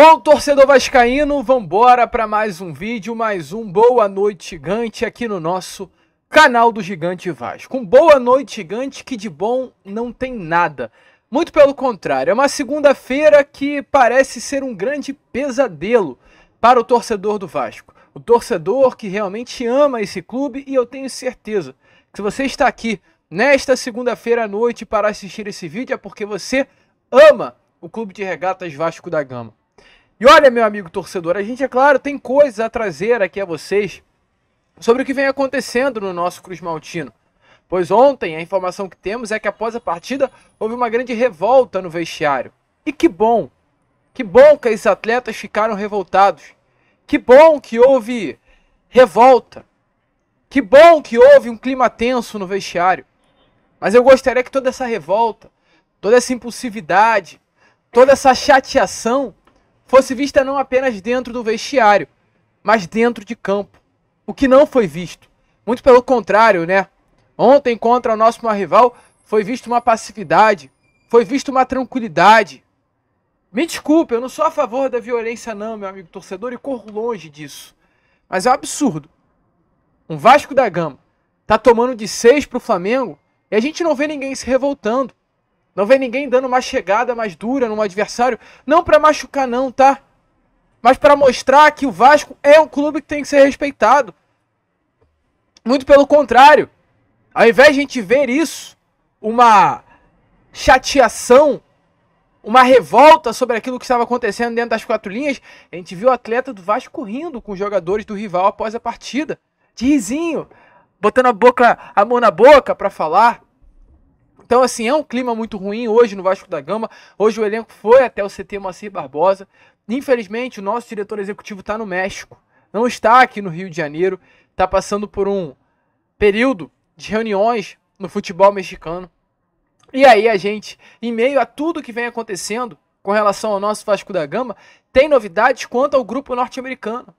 Bom, torcedor vascaíno, vambora para mais um vídeo, mais um Boa Noite Gigante aqui no nosso canal do Gigante Vasco. Um Boa Noite Gigante que de bom não tem nada. Muito pelo contrário, é uma segunda-feira que parece ser um grande pesadelo para o torcedor do Vasco. O torcedor que realmente ama esse clube e eu tenho certeza que se você está aqui nesta segunda-feira à noite para assistir esse vídeo é porque você ama o Clube de Regatas Vasco da Gama. E olha, meu amigo torcedor, a gente, é claro, tem coisas a trazer aqui a vocês sobre o que vem acontecendo no nosso Cruz Maltino. Pois ontem a informação que temos é que após a partida houve uma grande revolta no vestiário. E que bom! Que bom que esses atletas ficaram revoltados. Que bom que houve revolta. Que bom que houve um clima tenso no vestiário. Mas eu gostaria que toda essa revolta, toda essa impulsividade, toda essa chateação fosse vista não apenas dentro do vestiário, mas dentro de campo. O que não foi visto. Muito pelo contrário, né? Ontem, contra o nosso rival, foi vista uma passividade, foi vista uma tranquilidade. Me desculpe, eu não sou a favor da violência, não, meu amigo torcedor, e corro longe disso. Mas é um absurdo. Um Vasco da Gama tá tomando de para pro Flamengo e a gente não vê ninguém se revoltando. Não vê ninguém dando uma chegada mais dura num adversário. Não para machucar, não, tá? Mas para mostrar que o Vasco é um clube que tem que ser respeitado. Muito pelo contrário. Ao invés de a gente ver isso, uma chateação, uma revolta sobre aquilo que estava acontecendo dentro das quatro linhas, a gente viu o atleta do Vasco rindo com os jogadores do rival após a partida. De risinho, botando a boca, a mão na boca para falar. Então, assim, é um clima muito ruim hoje no Vasco da Gama. Hoje o elenco foi até o CT Moacir Barbosa. Infelizmente, o nosso diretor executivo está no México, não está aqui no Rio de Janeiro, está passando por um período de reuniões no futebol mexicano. E aí a gente, em meio a tudo que vem acontecendo com relação ao nosso Vasco da Gama, tem novidades quanto ao grupo norte-americano.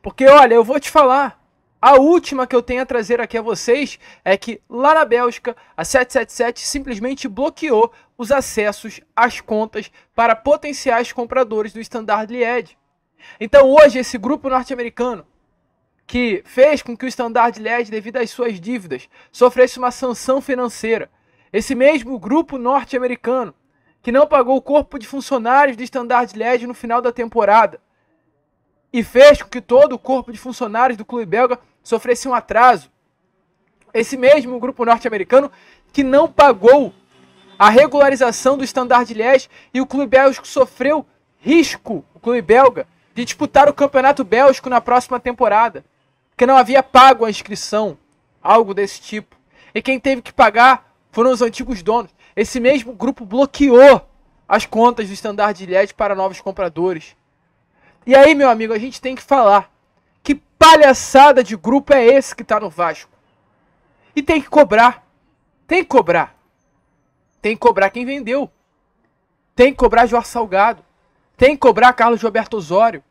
Porque olha, eu vou te falar, a última que eu tenho a trazer aqui a vocês é que lá na Bélgica, a 777 simplesmente bloqueou os acessos às contas para potenciais compradores do Standard LED. Então hoje esse grupo norte-americano que fez com que o Standard LED, devido às suas dívidas, sofresse uma sanção financeira. Esse mesmo grupo norte-americano que não pagou o corpo de funcionários do Standard LED no final da temporada e fez com que todo o corpo de funcionários do clube belga sofresse um atraso. Esse mesmo grupo norte-americano que não pagou a regularização do Standard Liège e o clube bélgico sofreu risco, o clube belga, de disputar o campeonato bélgico na próxima temporada, porque não havia pago a inscrição, algo desse tipo. E quem teve que pagar foram os antigos donos. Esse mesmo grupo bloqueou as contas do Standard Liège para novos compradores. E aí, meu amigo, a gente tem que falar palhaçada de grupo é esse que tá no Vasco? E tem que cobrar. Tem que cobrar. Tem que cobrar quem vendeu. Tem que cobrar Jorge Salgado. Tem que cobrar Carlos Roberto Osório.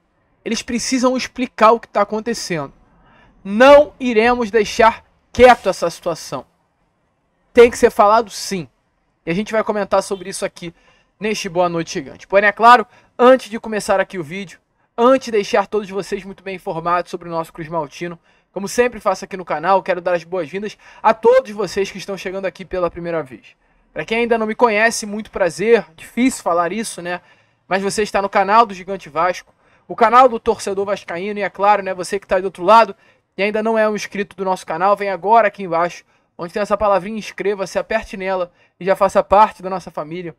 Eles precisam explicar o que está acontecendo. Não iremos deixar quieto essa situação. Tem que ser falado sim. E a gente vai comentar sobre isso aqui neste Boa Noite Gigante. Porém, é claro, antes de começar aqui o vídeo, Antes de deixar todos vocês muito bem informados sobre o nosso Cruz Maltino, como sempre faço aqui no canal, quero dar as boas-vindas a todos vocês que estão chegando aqui pela primeira vez. Para quem ainda não me conhece, muito prazer, difícil falar isso, né? Mas você está no canal do Gigante Vasco, o canal do Torcedor Vascaíno, e é claro, né, você que está aí do outro lado e ainda não é um inscrito do nosso canal, vem agora aqui embaixo, onde tem essa palavrinha inscreva-se, aperte nela e já faça parte da nossa família.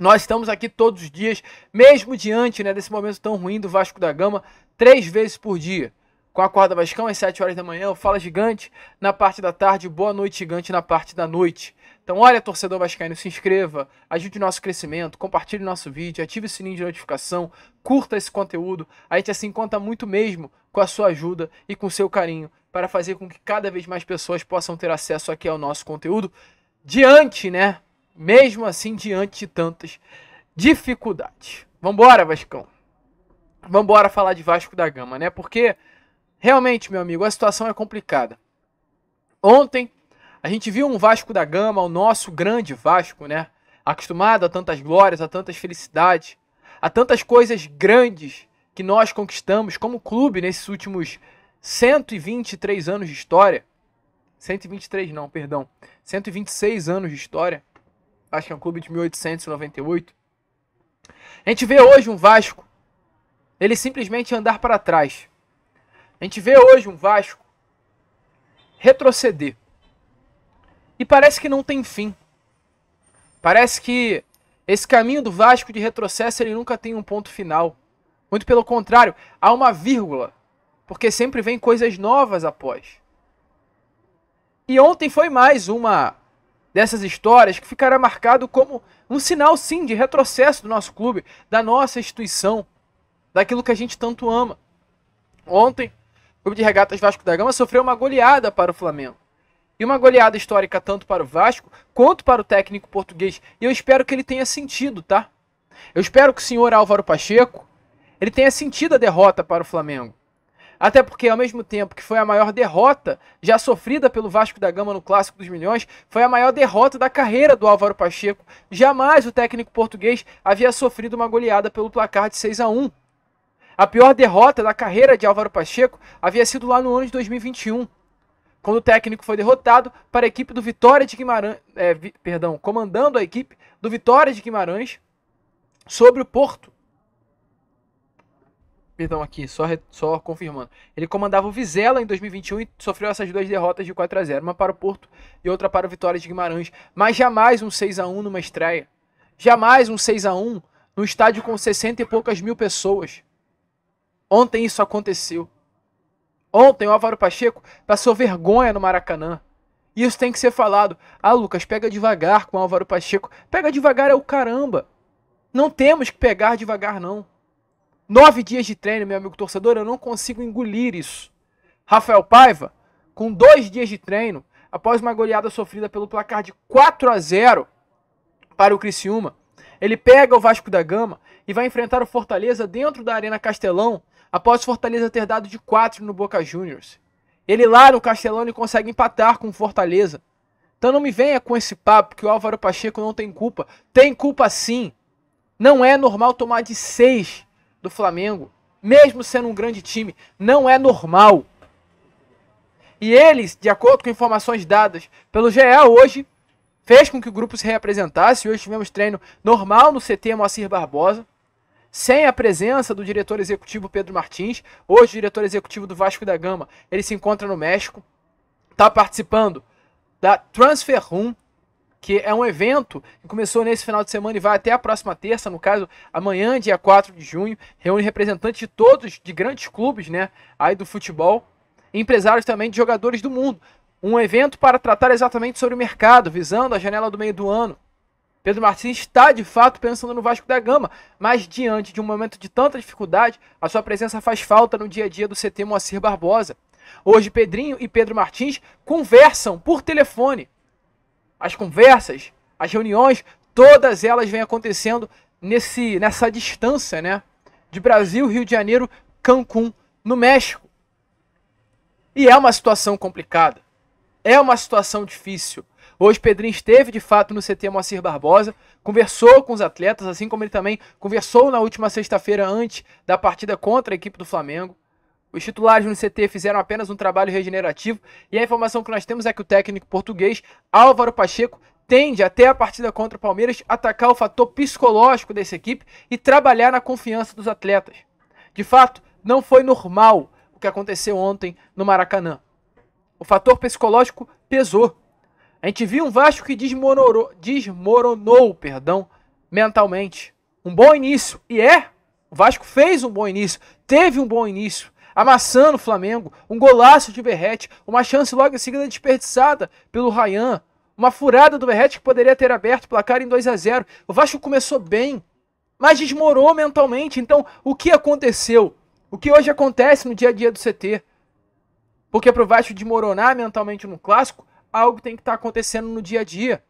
Nós estamos aqui todos os dias, mesmo diante né, desse momento tão ruim do Vasco da Gama, três vezes por dia. Com a Corda Vascão às 7 horas da manhã, Fala Gigante na parte da tarde, Boa Noite Gigante na parte da noite. Então, olha, torcedor vascaíno, se inscreva, ajude o nosso crescimento, compartilhe nosso vídeo, ative o sininho de notificação, curta esse conteúdo. A gente assim conta muito mesmo com a sua ajuda e com o seu carinho para fazer com que cada vez mais pessoas possam ter acesso aqui ao nosso conteúdo. Diante, né, mesmo assim diante de tantas dificuldades. Vambora, Vascão. Vambora falar de Vasco da Gama, né? Porque realmente, meu amigo, a situação é complicada. Ontem a gente viu um Vasco da Gama, o nosso grande Vasco, né? Acostumado a tantas glórias, a tantas felicidades, a tantas coisas grandes que nós conquistamos como clube nesses últimos 123 anos de história. 123 não, perdão. 126 anos de história. Acho que é um clube de 1898. A gente vê hoje um Vasco ele simplesmente andar para trás. A gente vê hoje um Vasco retroceder. E parece que não tem fim. Parece que esse caminho do Vasco de retrocesso ele nunca tem um ponto final. Muito pelo contrário, há uma vírgula, porque sempre vem coisas novas após. E ontem foi mais uma dessas histórias que ficará marcado como um sinal, sim, de retrocesso do nosso clube, da nossa instituição, daquilo que a gente tanto ama. Ontem, o clube de regatas Vasco da Gama sofreu uma goleada para o Flamengo. E uma goleada histórica tanto para o Vasco quanto para o técnico português. E eu espero que ele tenha sentido, tá? Eu espero que o senhor Álvaro Pacheco ele tenha sentido a derrota para o Flamengo. Até porque, ao mesmo tempo que foi a maior derrota já sofrida pelo Vasco da Gama no Clássico dos Milhões, foi a maior derrota da carreira do Álvaro Pacheco. Jamais o técnico português havia sofrido uma goleada pelo placar de 6 a 1. A pior derrota da carreira de Álvaro Pacheco havia sido lá no ano de 2021, quando o técnico foi derrotado para a equipe do Vitória de Guimarães, é, vi, perdão, comandando a equipe do Vitória de Guimarães sobre o Porto. Perdão, aqui, só, só confirmando. Ele comandava o Vizela em 2021 e sofreu essas duas derrotas de 4 a 0 uma para o Porto e outra para o Vitória de Guimarães. Mas jamais um 6 a 1 numa estreia. Jamais um 6 a 1 num estádio com 60 e poucas mil pessoas. Ontem isso aconteceu. Ontem o Álvaro Pacheco passou vergonha no Maracanã. Isso tem que ser falado. Ah, Lucas, pega devagar com o Álvaro Pacheco. Pega devagar é o caramba. Não temos que pegar devagar, não. Nove dias de treino, meu amigo torcedor, eu não consigo engolir isso. Rafael Paiva, com dois dias de treino, após uma goleada sofrida pelo placar de 4 a 0 para o Criciúma, ele pega o Vasco da Gama e vai enfrentar o Fortaleza dentro da Arena Castelão, após o Fortaleza ter dado de 4 no Boca Juniors. Ele lá no Castelão ele consegue empatar com o Fortaleza. Então não me venha com esse papo que o Álvaro Pacheco não tem culpa. Tem culpa sim. Não é normal tomar de 6 do Flamengo, mesmo sendo um grande time, não é normal. E eles, de acordo com informações dadas pelo GE hoje, fez com que o grupo se reapresentasse. Hoje tivemos treino normal no CT Moacir Barbosa, sem a presença do diretor executivo Pedro Martins. Hoje, o diretor executivo do Vasco da Gama, ele se encontra no México, está participando da Transfer Room, que é um evento que começou nesse final de semana e vai até a próxima terça, no caso, amanhã, dia 4 de junho, reúne representantes de todos, de grandes clubes, né, aí do futebol, empresários também de jogadores do mundo. Um evento para tratar exatamente sobre o mercado, visando a janela do meio do ano. Pedro Martins está de fato pensando no Vasco da Gama, mas diante de um momento de tanta dificuldade, a sua presença faz falta no dia a dia do CT Moacir Barbosa. Hoje, Pedrinho e Pedro Martins conversam por telefone as conversas, as reuniões, todas elas vêm acontecendo nesse, nessa distância, né? De Brasil, Rio de Janeiro, Cancún, no México. E é uma situação complicada. É uma situação difícil. Hoje Pedrinho esteve de fato no CT Moacir Barbosa, conversou com os atletas, assim como ele também conversou na última sexta-feira antes da partida contra a equipe do Flamengo. Os titulares no CT fizeram apenas um trabalho regenerativo e a informação que nós temos é que o técnico português Álvaro Pacheco tende até a partida contra o Palmeiras atacar o fator psicológico dessa equipe e trabalhar na confiança dos atletas. De fato, não foi normal o que aconteceu ontem no Maracanã. O fator psicológico pesou. A gente viu um Vasco que desmoronou, desmoronou perdão, mentalmente. Um bom início, e é, o Vasco fez um bom início, teve um bom início, amassando o Flamengo, um golaço de Verrete, uma chance logo em seguida desperdiçada pelo Rayan, uma furada do Verrete que poderia ter aberto o placar em 2 a 0. O Vasco começou bem, mas desmorou mentalmente. Então, o que aconteceu? O que hoje acontece no dia a dia do CT? Porque para o Vasco desmoronar mentalmente no clássico, algo tem que estar tá acontecendo no dia a dia.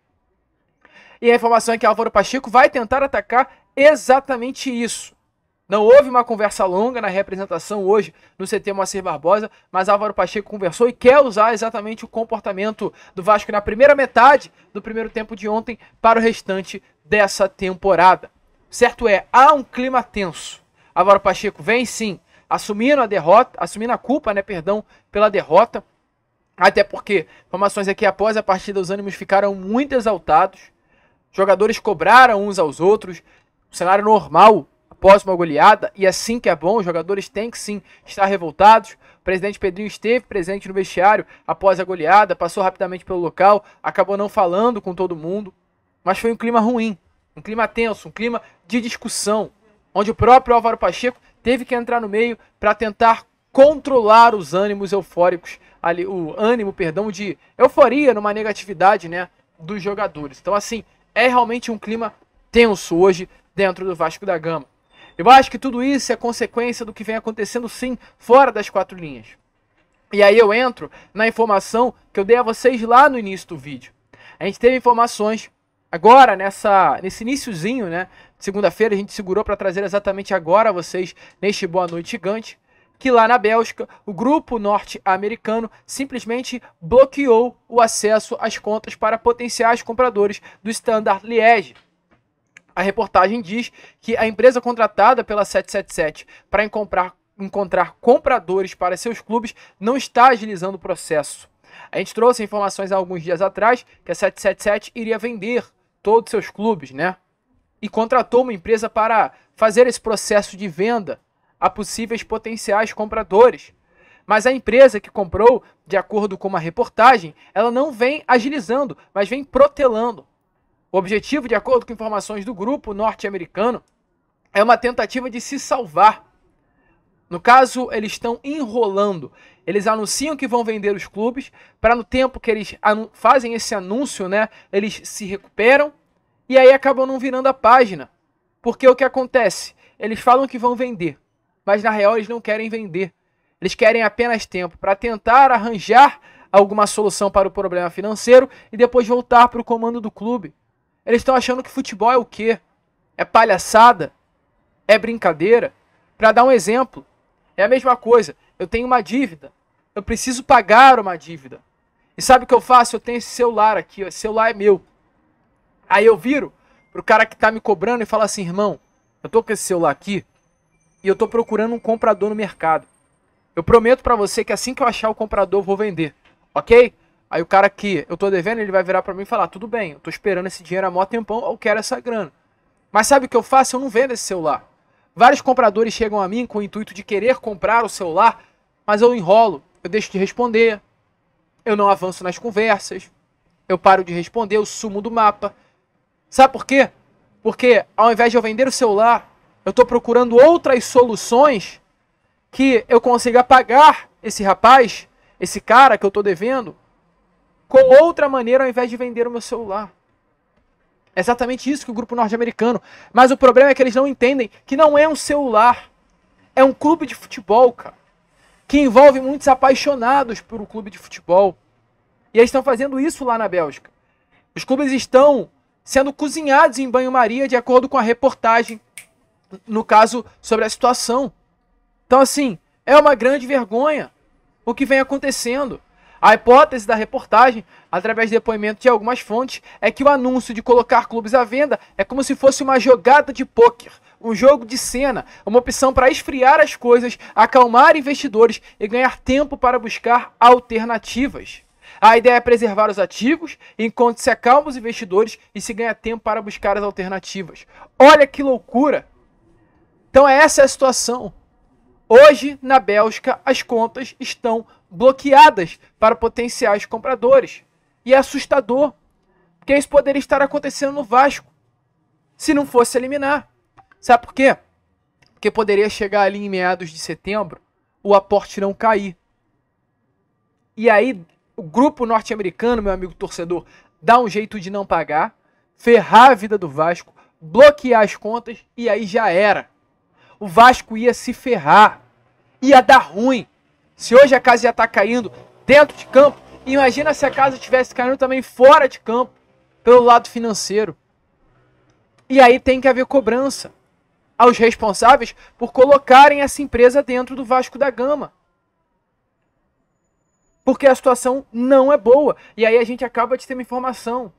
E a informação é que Álvaro Pacheco vai tentar atacar exatamente isso. Não houve uma conversa longa na representação hoje no CT Moacir Barbosa, mas Álvaro Pacheco conversou e quer usar exatamente o comportamento do Vasco na primeira metade do primeiro tempo de ontem para o restante dessa temporada. Certo é, há um clima tenso. Álvaro Pacheco vem sim assumindo a derrota, assumindo a culpa, né, perdão, pela derrota. Até porque informações aqui após a partida os ânimos ficaram muito exaltados. Jogadores cobraram uns aos outros. O cenário normal após uma goleada, e assim que é bom, os jogadores têm que sim estar revoltados. O presidente Pedrinho esteve presente no vestiário após a goleada, passou rapidamente pelo local, acabou não falando com todo mundo, mas foi um clima ruim, um clima tenso, um clima de discussão, onde o próprio Álvaro Pacheco teve que entrar no meio para tentar controlar os ânimos eufóricos ali o ânimo, perdão, de euforia numa negatividade, né, dos jogadores. Então assim, é realmente um clima tenso hoje dentro do Vasco da Gama. Eu acho que tudo isso é consequência do que vem acontecendo, sim, fora das quatro linhas. E aí eu entro na informação que eu dei a vocês lá no início do vídeo. A gente teve informações agora nessa nesse iníciozinho, né? Segunda-feira a gente segurou para trazer exatamente agora a vocês neste boa noite gigante que lá na Bélgica o grupo norte-americano simplesmente bloqueou o acesso às contas para potenciais compradores do Standard Liège. A reportagem diz que a empresa é contratada pela 777 para encontrar, encontrar compradores para seus clubes não está agilizando o processo. A gente trouxe informações há alguns dias atrás que a 777 iria vender todos seus clubes, né? E contratou uma empresa para fazer esse processo de venda a possíveis potenciais compradores. Mas a empresa que comprou, de acordo com uma reportagem, ela não vem agilizando, mas vem protelando. O objetivo, de acordo com informações do grupo norte-americano, é uma tentativa de se salvar. No caso, eles estão enrolando. Eles anunciam que vão vender os clubes para no tempo que eles fazem esse anúncio, né, eles se recuperam e aí acabam não virando a página. Porque o que acontece? Eles falam que vão vender, mas na real eles não querem vender. Eles querem apenas tempo para tentar arranjar alguma solução para o problema financeiro e depois voltar para o comando do clube. Eles estão achando que futebol é o quê? É palhaçada? É brincadeira? Para dar um exemplo, é a mesma coisa. Eu tenho uma dívida. Eu preciso pagar uma dívida. E sabe o que eu faço? Eu tenho esse celular aqui, ó. esse celular é meu. Aí eu viro pro cara que tá me cobrando e falo assim, irmão, eu tô com esse celular aqui e eu tô procurando um comprador no mercado. Eu prometo para você que assim que eu achar o comprador, eu vou vender. OK? Aí o cara que eu tô devendo, ele vai virar para mim e falar: tudo bem, eu tô esperando esse dinheiro há mó tempão, eu quero essa grana. Mas sabe o que eu faço? Eu não vendo esse celular. Vários compradores chegam a mim com o intuito de querer comprar o celular, mas eu enrolo, eu deixo de responder, eu não avanço nas conversas, eu paro de responder, eu sumo do mapa. Sabe por quê? Porque ao invés de eu vender o celular, eu estou procurando outras soluções que eu consiga pagar esse rapaz, esse cara que eu estou devendo, com outra maneira ao invés de vender o meu celular. É exatamente isso que o grupo norte-americano. Mas o problema é que eles não entendem que não é um celular. É um clube de futebol, cara. Que envolve muitos apaixonados por um clube de futebol. E eles estão fazendo isso lá na Bélgica. Os clubes estão sendo cozinhados em banho-maria de acordo com a reportagem, no caso, sobre a situação. Então, assim, é uma grande vergonha o que vem acontecendo. A hipótese da reportagem, através de depoimento de algumas fontes, é que o anúncio de colocar clubes à venda é como se fosse uma jogada de pôquer, um jogo de cena, uma opção para esfriar as coisas, acalmar investidores e ganhar tempo para buscar alternativas. A ideia é preservar os ativos enquanto se acalma os investidores e se ganha tempo para buscar as alternativas. Olha que loucura! Então essa é a situação. Hoje, na Bélgica, as contas estão bloqueadas para potenciais compradores. E é assustador, porque isso poderia estar acontecendo no Vasco se não fosse eliminar. Sabe por quê? Porque poderia chegar ali em meados de setembro o aporte não cair. E aí o grupo norte-americano, meu amigo torcedor, dá um jeito de não pagar, ferrar a vida do Vasco, bloquear as contas e aí já era. O Vasco ia se ferrar, ia dar ruim. Se hoje a casa já está caindo dentro de campo, imagina se a casa estivesse caindo também fora de campo, pelo lado financeiro. E aí tem que haver cobrança aos responsáveis por colocarem essa empresa dentro do Vasco da Gama. Porque a situação não é boa. E aí a gente acaba de ter uma informação.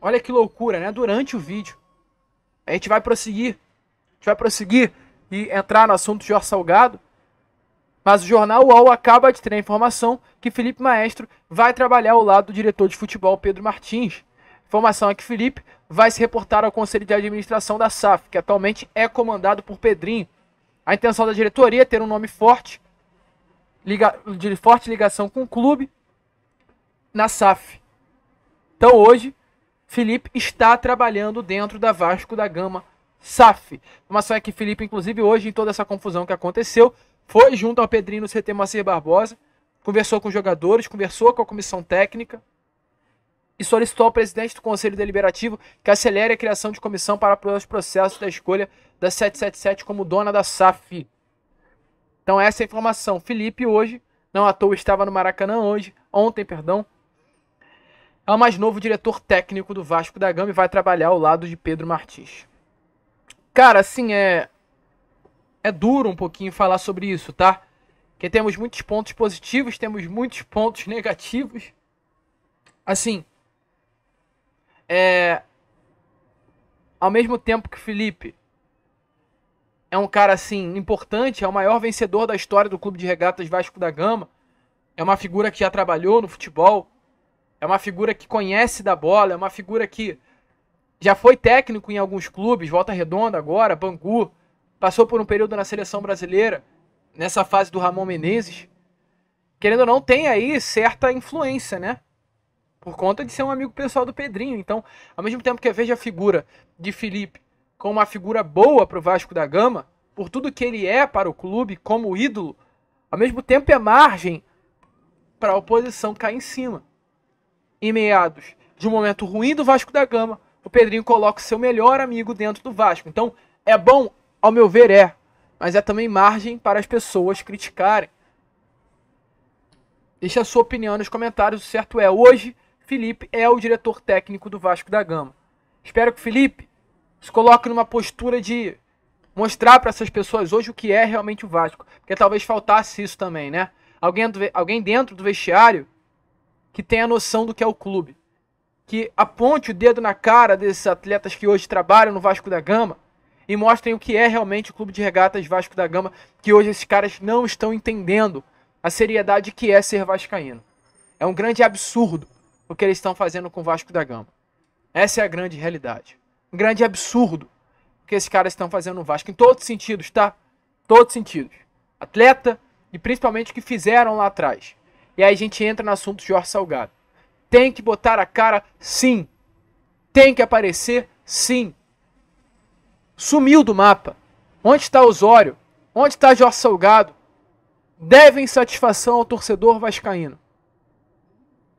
Olha que loucura, né? Durante o vídeo. A gente vai prosseguir. A gente vai prosseguir e entrar no assunto de Jorge Salgado. Mas o jornal UOL acaba de ter a informação que Felipe Maestro vai trabalhar ao lado do diretor de futebol Pedro Martins. Informação é que Felipe vai se reportar ao Conselho de Administração da SAF, que atualmente é comandado por Pedrinho. A intenção da diretoria é ter um nome forte, liga, de forte ligação com o clube na SAF. Então hoje, Felipe está trabalhando dentro da Vasco da Gama SAF. Informação é que Felipe, inclusive hoje, em toda essa confusão que aconteceu, foi junto ao Pedrinho no CT Macir Barbosa, conversou com os jogadores, conversou com a comissão técnica e solicitou ao presidente do Conselho Deliberativo que acelere a criação de comissão para os processos da escolha da 777 como dona da SAF. Então essa é a informação. Felipe hoje, não à toa estava no Maracanã hoje, ontem, perdão, é o mais novo diretor técnico do Vasco da Gama e vai trabalhar ao lado de Pedro Martins. Cara, assim, é é duro um pouquinho falar sobre isso, tá? Que temos muitos pontos positivos, temos muitos pontos negativos. Assim, é ao mesmo tempo que Felipe é um cara assim importante, é o maior vencedor da história do Clube de Regatas Vasco da Gama, é uma figura que já trabalhou no futebol, é uma figura que conhece da bola, é uma figura que já foi técnico em alguns clubes, Volta Redonda agora, Bangu, passou por um período na seleção brasileira, nessa fase do Ramon Menezes, querendo ou não, tem aí certa influência, né? Por conta de ser um amigo pessoal do Pedrinho. Então, ao mesmo tempo que eu vejo a figura de Felipe como uma figura boa para o Vasco da Gama, por tudo que ele é para o clube, como ídolo, ao mesmo tempo é margem para a oposição cair em cima. Em meados de um momento ruim do Vasco da Gama, o Pedrinho coloca o seu melhor amigo dentro do Vasco. Então, é bom? Ao meu ver, é. Mas é também margem para as pessoas criticarem. Deixe a sua opinião nos comentários. O certo é, hoje, Felipe é o diretor técnico do Vasco da Gama. Espero que Felipe se coloque numa postura de mostrar para essas pessoas hoje o que é realmente o Vasco. Porque talvez faltasse isso também, né? Alguém, alguém dentro do vestiário que tenha noção do que é o clube. Que aponte o dedo na cara desses atletas que hoje trabalham no Vasco da Gama e mostrem o que é realmente o Clube de Regatas Vasco da Gama, que hoje esses caras não estão entendendo a seriedade que é ser vascaíno. É um grande absurdo o que eles estão fazendo com o Vasco da Gama. Essa é a grande realidade. Um grande absurdo o que esses caras estão fazendo no Vasco, em todos os sentidos, tá? Todos os sentidos. Atleta e principalmente o que fizeram lá atrás. E aí a gente entra no assunto Jorge Salgado. Tem que botar a cara, sim. Tem que aparecer, sim. Sumiu do mapa. Onde está Osório? Onde está Jorge Salgado? Devem satisfação ao torcedor vascaíno.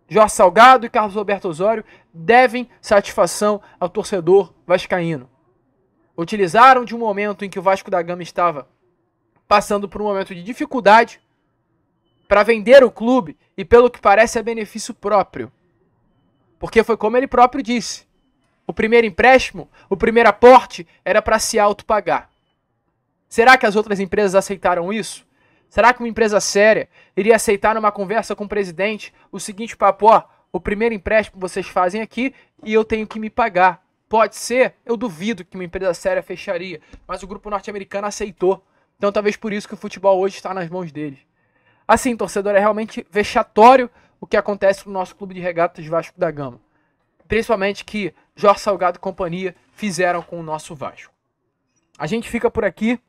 Jorge Salgado e Carlos Alberto Osório devem satisfação ao torcedor vascaíno. Utilizaram de um momento em que o Vasco da Gama estava passando por um momento de dificuldade para vender o clube e, pelo que parece, é benefício próprio. Porque foi como ele próprio disse: o primeiro empréstimo, o primeiro aporte era para se autopagar. Será que as outras empresas aceitaram isso? Será que uma empresa séria iria aceitar numa conversa com o presidente o seguinte papo, ó, o primeiro empréstimo vocês fazem aqui e eu tenho que me pagar. Pode ser, eu duvido que uma empresa séria fecharia, mas o grupo norte-americano aceitou. Então talvez por isso que o futebol hoje está nas mãos deles. Assim, torcedor, é realmente vexatório o que acontece no nosso clube de regatas Vasco da Gama principalmente que Jorge Salgado e companhia fizeram com o nosso Vasco. A gente fica por aqui.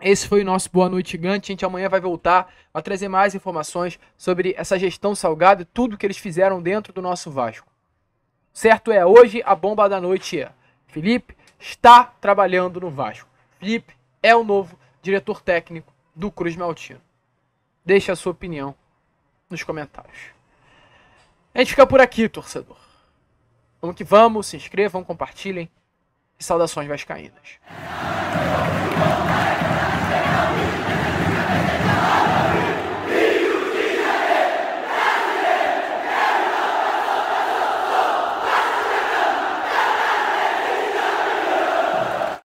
Esse foi o nosso Boa Noite Gigante. A gente amanhã vai voltar a trazer mais informações sobre essa gestão salgada e tudo que eles fizeram dentro do nosso Vasco. Certo é, hoje a bomba da noite é: Felipe está trabalhando no Vasco. Felipe é o novo diretor técnico do Cruz Maltino. Deixe a sua opinião nos comentários. A gente fica por aqui, torcedor. Vamos que vamos, se inscrevam, compartilhem e saudações vascaínas.